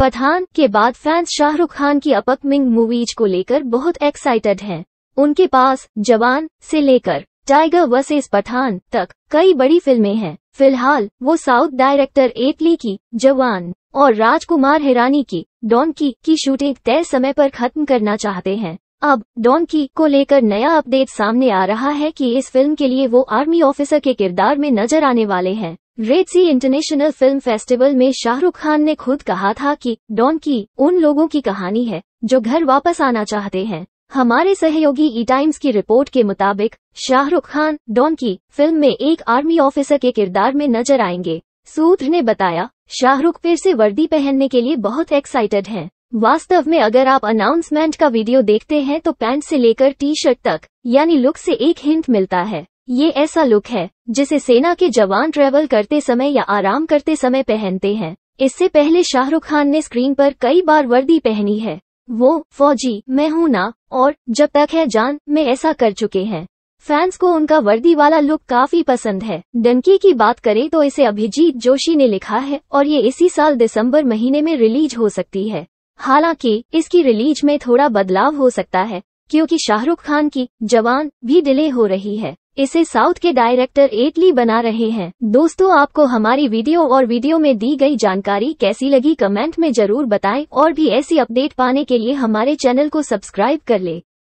पठान के बाद फैंस शाहरुख खान की अपकमिंग मूवीज को लेकर बहुत एक्साइटेड हैं। उनके पास जवान से लेकर टाइगर वर्सेस पठान तक कई बड़ी फिल्में हैं फिलहाल वो साउथ डायरेक्टर एटली की जवान और राजकुमार हिरानी की डॉन की की शूटिंग तय समय पर खत्म करना चाहते हैं अब डॉन की को लेकर नया अपडेट सामने आ रहा है कि इस फिल्म के लिए वो आर्मी ऑफिसर के किरदार में नजर आने वाले हैं Red Sea International Film Festival में शाहरुख खान ने खुद कहा था कि डॉन की उन लोगों की कहानी है जो घर वापस आना चाहते हैं हमारे सहयोगी ई e टाइम्स की रिपोर्ट के मुताबिक शाहरुख खान डॉन की फिल्म में एक आर्मी ऑफिसर के किरदार में नजर आएंगे सूत्र ने बताया शाहरुख फिर से वर्दी पहनने के लिए बहुत एक्साइटेड हैं। वास्तव में अगर आप अनाउंसमेंट का वीडियो देखते हैं तो पैंट से लेकर टी शर्ट तक यानी लुक से एक हिंट मिलता है ये ऐसा लुक है जिसे सेना के जवान ट्रेवल करते समय या आराम करते समय पहनते हैं इससे पहले शाहरुख खान ने स्क्रीन पर कई बार वर्दी पहनी है वो फौजी मैं हूँ ना और जब तक है जान मैं ऐसा कर चुके हैं फैंस को उनका वर्दी वाला लुक काफी पसंद है डंकी की बात करें तो इसे अभिजीत जोशी ने लिखा है और ये इसी साल दिसंबर महीने में रिलीज हो सकती है हालांकि इसकी रिलीज में थोड़ा बदलाव हो सकता है क्योंकि शाहरुख खान की जवान भी डिले हो रही है इसे साउथ के डायरेक्टर एटली बना रहे हैं दोस्तों आपको हमारी वीडियो और वीडियो में दी गई जानकारी कैसी लगी कमेंट में जरूर बताएं और भी ऐसी अपडेट पाने के लिए हमारे चैनल को सब्सक्राइब कर ले